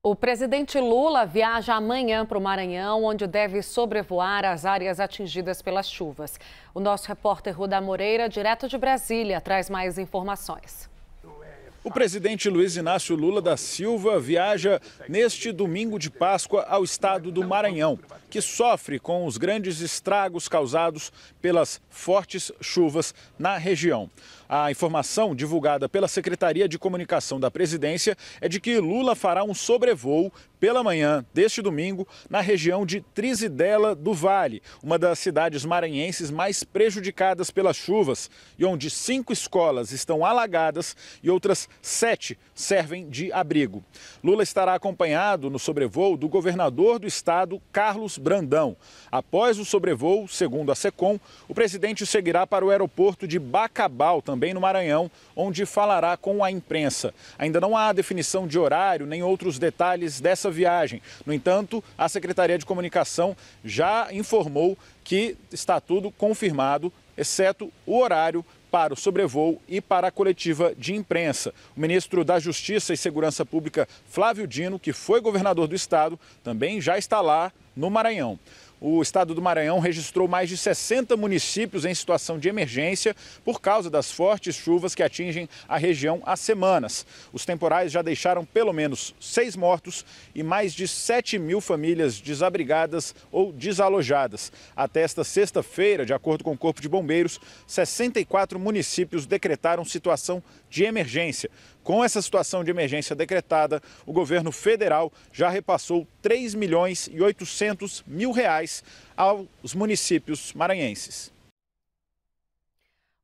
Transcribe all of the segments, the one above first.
O presidente Lula viaja amanhã para o Maranhão, onde deve sobrevoar as áreas atingidas pelas chuvas. O nosso repórter Ruda Moreira, direto de Brasília, traz mais informações. O presidente Luiz Inácio Lula da Silva viaja neste domingo de Páscoa ao estado do Maranhão, que sofre com os grandes estragos causados pelas fortes chuvas na região. A informação divulgada pela Secretaria de Comunicação da Presidência é de que Lula fará um sobrevoo pela manhã deste domingo na região de Trizidela do Vale, uma das cidades maranhenses mais prejudicadas pelas chuvas e onde cinco escolas estão alagadas e outras sete servem de abrigo. Lula estará acompanhado no sobrevoo do governador do estado, Carlos Brandão. Após o sobrevoo, segundo a SECOM, o presidente seguirá para o aeroporto de Bacabal, também no Maranhão, onde falará com a imprensa. Ainda não há definição de horário nem outros detalhes dessa viagem. No entanto, a Secretaria de Comunicação já informou que está tudo confirmado exceto o horário para o sobrevoo e para a coletiva de imprensa. O ministro da Justiça e Segurança Pública, Flávio Dino, que foi governador do estado, também já está lá no Maranhão o estado do Maranhão registrou mais de 60 municípios em situação de emergência por causa das fortes chuvas que atingem a região há semanas. Os temporais já deixaram pelo menos seis mortos e mais de 7 mil famílias desabrigadas ou desalojadas. Até esta sexta-feira, de acordo com o Corpo de Bombeiros, 64 municípios decretaram situação de emergência. Com essa situação de emergência decretada, o governo federal já repassou 3 milhões e 800 mil reais aos municípios maranhenses.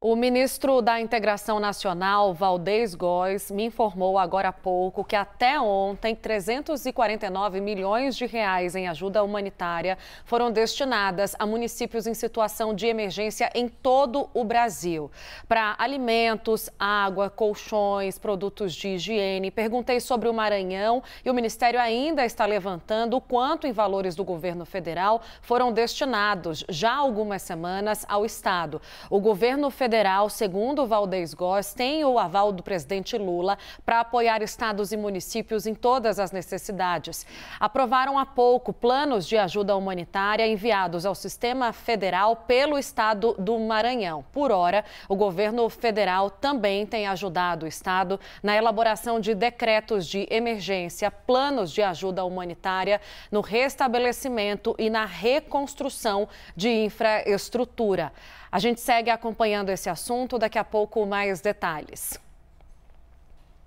O ministro da Integração Nacional, Valdez Góes, me informou agora há pouco que até ontem 349 milhões de reais em ajuda humanitária foram destinadas a municípios em situação de emergência em todo o Brasil. Para alimentos, água, colchões, produtos de higiene. Perguntei sobre o Maranhão e o ministério ainda está levantando o quanto em valores do governo federal foram destinados já há algumas semanas ao estado. O governo federal federal, segundo Valdez Góes, tem o aval do presidente Lula para apoiar estados e municípios em todas as necessidades. Aprovaram há pouco planos de ajuda humanitária enviados ao sistema federal pelo estado do Maranhão. Por hora, o governo federal também tem ajudado o estado na elaboração de decretos de emergência, planos de ajuda humanitária no restabelecimento e na reconstrução de infraestrutura. A gente segue acompanhando esse esse assunto. Daqui a pouco, mais detalhes.